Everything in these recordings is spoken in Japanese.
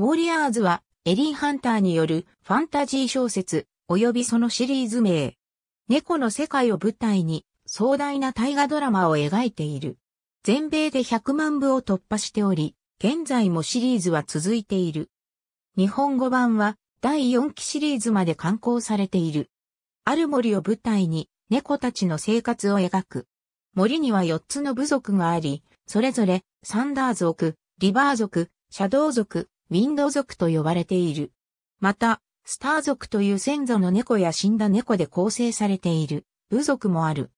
ウォリアーズは、エリー・ハンターによるファンタジー小説、及びそのシリーズ名。猫の世界を舞台に、壮大な大河ドラマを描いている。全米で100万部を突破しており、現在もシリーズは続いている。日本語版は、第4期シリーズまで刊行されている。ある森を舞台に、猫たちの生活を描く。森には4つの部族があり、それぞれ、サンダー族、リバー族、シャドウ族、ウィンド族と呼ばれている。また、スター族という先祖の猫や死んだ猫で構成されている部族もある。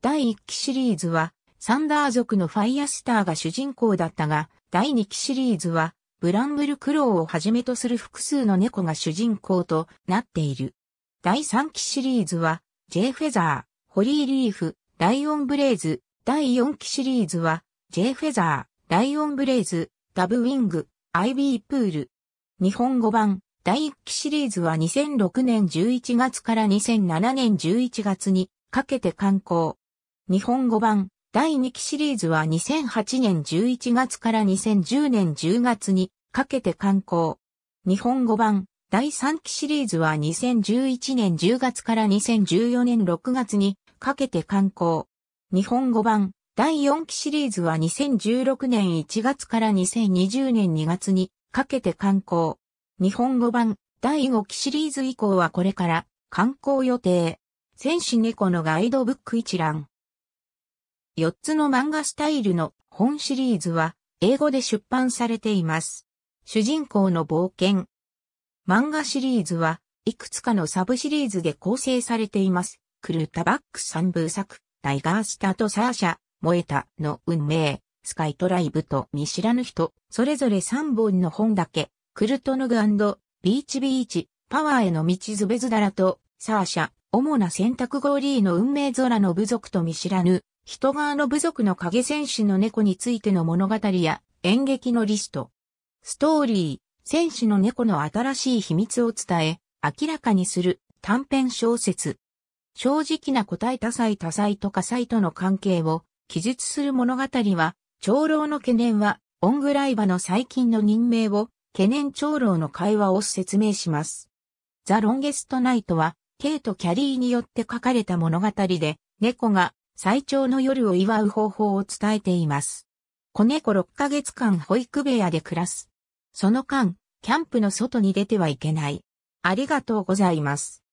第1期シリーズは、サンダー族のファイアスターが主人公だったが、第2期シリーズは、ブランブルクローをはじめとする複数の猫が主人公となっている。第3期シリーズは、ジェイフェザー、ホリーリーフ、ライオンブレイズ。第4期シリーズは、ジェイフェザー、ライオンブレイズ、ダブウィング、アイビープール。日本語版、第1期シリーズは2006年11月から2007年11月にかけて刊行。日本語版、第2期シリーズは2008年11月から2010年10月にかけて刊行。日本語版、第3期シリーズは2011年10月から2014年6月にかけて刊行。日本語版、第4期シリーズは2016年1月から2020年2月にかけて刊行。日本語版第5期シリーズ以降はこれから刊行予定。戦士猫のガイドブック一覧。4つの漫画スタイルの本シリーズは英語で出版されています。主人公の冒険。漫画シリーズはいくつかのサブシリーズで構成されています。クルータバック3部作、タイガースターとサーシャ、燃えたの運命、スカイトライブと見知らぬ人、それぞれ3本の本だけ、クルトヌグビーチビーチ、パワーへの道ズベズダラと、サーシャ、主な選択ゴーリーの運命空の部族と見知らぬ、人側の部族の影戦士の猫についての物語や演劇のリスト。ストーリー、戦士の猫の新しい秘密を伝え、明らかにする短編小説。正直な答え多彩多彩と火災との関係を記述する物語は、長老の懸念は、オングライバの最近の任命を、懸念長老の会話を説明します。ザ・ロンゲスト・ナイトは、ケイとキャリーによって書かれた物語で、猫が最長の夜を祝う方法を伝えています。子猫6ヶ月間保育部屋で暮らす。その間、キャンプの外に出てはいけない。ありがとうございます。